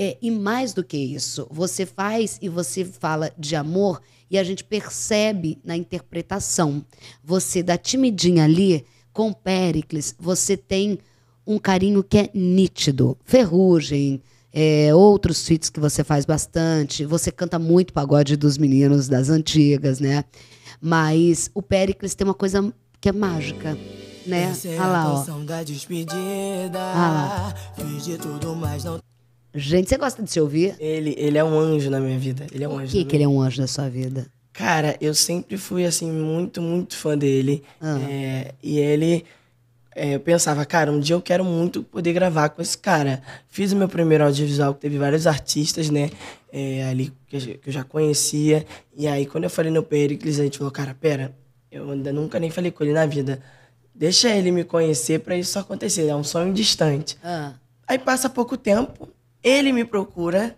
É, e mais do que isso, você faz e você fala de amor e a gente percebe na interpretação. Você, dá timidinha ali, com Péricles, você tem um carinho que é nítido. Ferrugem, é, outros feats que você faz bastante. Você canta muito pagode dos meninos das antigas, né? Mas o Péricles tem uma coisa que é mágica né? É Olha lá, ó. da despedida. Ah Fiz de tudo, mas não Gente, você gosta de se ouvir? Ele, ele é um anjo na minha vida. Ele é um Por anjo. Por que, ele é um anjo na sua vida? Cara, eu sempre fui, assim, muito, muito fã dele. Ah. É, e ele. É, eu pensava, cara, um dia eu quero muito poder gravar com esse cara. Fiz o meu primeiro audiovisual, que teve vários artistas, né? É, ali que eu já conhecia. E aí, quando eu falei no Pericles, a gente falou, cara, pera, eu ainda nunca nem falei com ele na vida. Deixa ele me conhecer para isso acontecer. É um sonho distante. Ah. Aí passa pouco tempo, ele me procura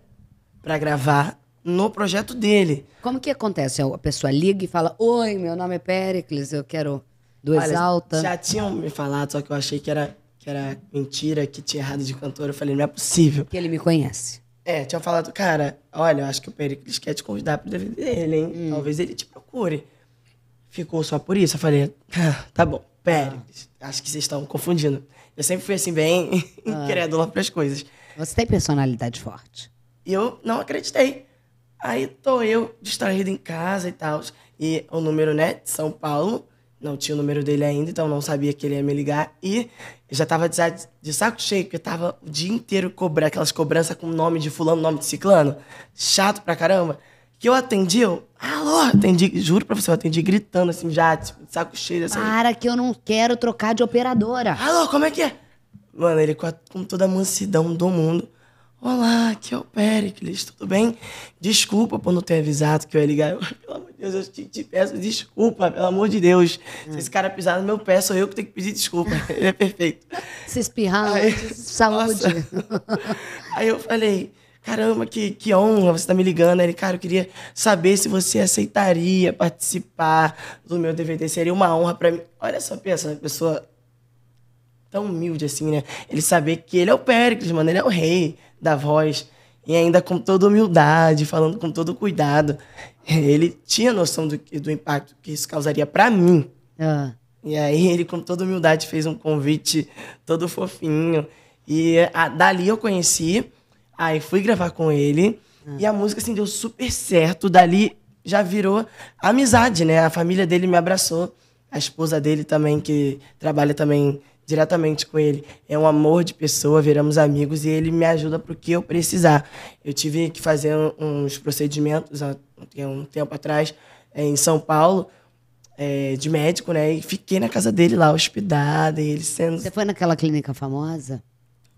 para gravar no projeto dele. Como que acontece? A pessoa liga e fala: Oi, meu nome é Pericles, eu quero do Olha, Exalta. Já tinham me falado, só que eu achei que era, que era mentira, que tinha errado de cantor. Eu falei: Não é possível. Que ele me conhece. É, tinha falado, cara, olha, eu acho que o Pericles quer te convidar pro DVD dele, hein? Hum. Talvez ele te procure. Ficou só por isso. Eu falei, ah, tá bom, Pericles, ah. acho que vocês estão confundindo. Eu sempre fui assim, bem ah. incrédula pras coisas. Você tem personalidade forte. E eu não acreditei. Aí tô eu distraído em casa e tal. E o número, né, de São Paulo, não tinha o número dele ainda, então não sabia que ele ia me ligar. E já tava de, saco cheio, porque eu tava o dia inteiro cobrando aquelas cobranças com nome de fulano, nome de ciclano. Chato pra caramba. Que eu atendi, eu. Alô, atendi, juro pra você, eu atendi gritando assim, já, tipo, de saco cheio. Assim. Para que eu não quero trocar de operadora. Alô, como é que é? Mano, ele com toda a mansidão do mundo. Olá, aqui é o Pericles, tudo bem? Desculpa por não ter avisado que eu ia ligar. Eu, pelo amor de Deus, eu te, te, peço desculpa, pelo amor de Deus. Hum. Se esse cara pisar no meu pé, sou eu que tenho que pedir desculpa. Ele é perfeito. Se espirrar, aí, né? saúde. aí eu falei, caramba, que, que honra você tá me ligando. Aí ele, cara, eu queria saber se você aceitaria participar do meu DVD. Seria uma honra para mim. Olha só, pensa, a pessoa tão humilde assim, né? Ele saber que ele é o Péricles, mano, ele é o rei da voz. E ainda com toda humildade, falando com todo cuidado. Ele tinha noção do, do impacto que isso causaria para mim. Ah. E aí ele, com toda humildade, fez um convite todo fofinho. E a, ah, dali eu conheci, aí fui gravar com ele. Ah. E a música, assim, deu super certo. Dali já virou amizade, né? A família dele me abraçou. A esposa dele também, que trabalha também diretamente com ele. É um amor de pessoa, viramos amigos e ele me ajuda pro que eu precisar. Eu tive que fazer uns procedimentos há um tempo atrás é, em São Paulo. É, de médico, né? E fiquei na casa dele lá, hospedada, e ele sendo. Você foi naquela clínica famosa?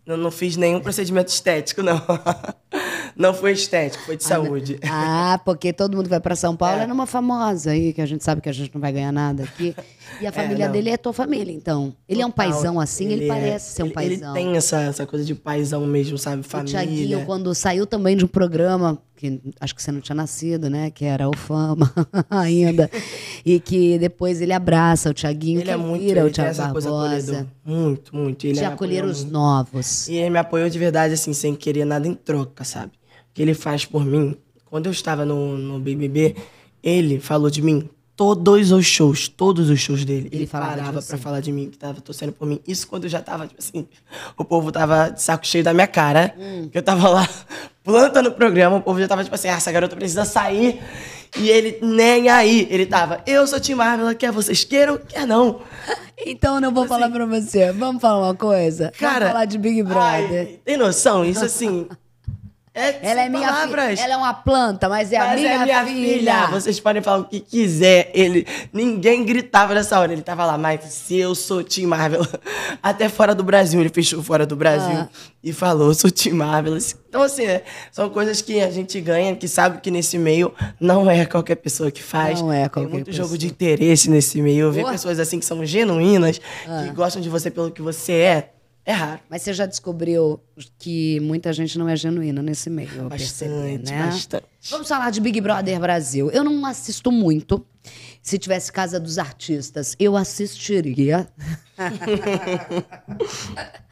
Eu não fiz nenhum procedimento estético, não. Não foi estético, foi de ah, né? saúde. Não. Ah, porque todo mundo vai para São Paulo, é. é. numa famosa aí, que a gente sabe que a gente não vai ganhar nada aqui. E a é, família é, dele é tua família, então. Ele é um paizão assim, ele, ele é, parece ser um ele, paizão. Ele tem essa, essa coisa de paizão mesmo, sabe? Família. O Thiaguinho, quando saiu também de um programa, que acho que você não tinha nascido, né? Que era o Fama ainda. E que depois ele abraça o Thiaguinho, ele que é muito, vira ele o Thiago Barbosa. Muito, muito. Ele de é acolher os muito. novos. E ele me apoiou de verdade, assim, sem querer nada em troca, sabe? que ele faz por mim. Quando eu estava no, no BBB, ele falou de mim todos os shows, todos os shows dele. Ele, ele parava pra falar de mim, que tava torcendo por mim. Isso quando eu já tava, tipo assim, o povo tava de saco cheio da minha cara. Hum. Eu tava lá plantando o programa, o povo já tava, tipo assim, ah, essa garota precisa sair. E ele nem aí. Ele tava, eu sou Tim Marvel, quer vocês queiram, quer não. Então eu não vou tipo assim, falar pra você. Vamos falar uma coisa? Cara, Vamos falar de Big Brother. Ai, tem noção? Isso assim, é ela é minha palavras. Fi... Ela é uma planta, mas é mas a é minha, é minha filha. filha. Vocês podem falar o que quiser. Ele, ninguém gritava nessa hora. Ele tava lá, Mike, se eu sou Team Marvel. Até fora do Brasil, ele fechou fora do Brasil ah. e falou, sou Team Marvel. Assim, então, assim, é, são coisas que a gente ganha, que sabe que nesse meio não é qualquer pessoa que faz. Não é qualquer Tem muito pessoa. jogo de interesse nesse meio. Ver pessoas assim que são genuínas, ah. que gostam de você pelo que você é é raro. Mas você já descobriu que muita gente não é genuína nesse meio, bastante, percebi, né? Bastante. Vamos falar de Big Brother Brasil. Eu não assisto muito. Se tivesse Casa dos Artistas, eu assistiria.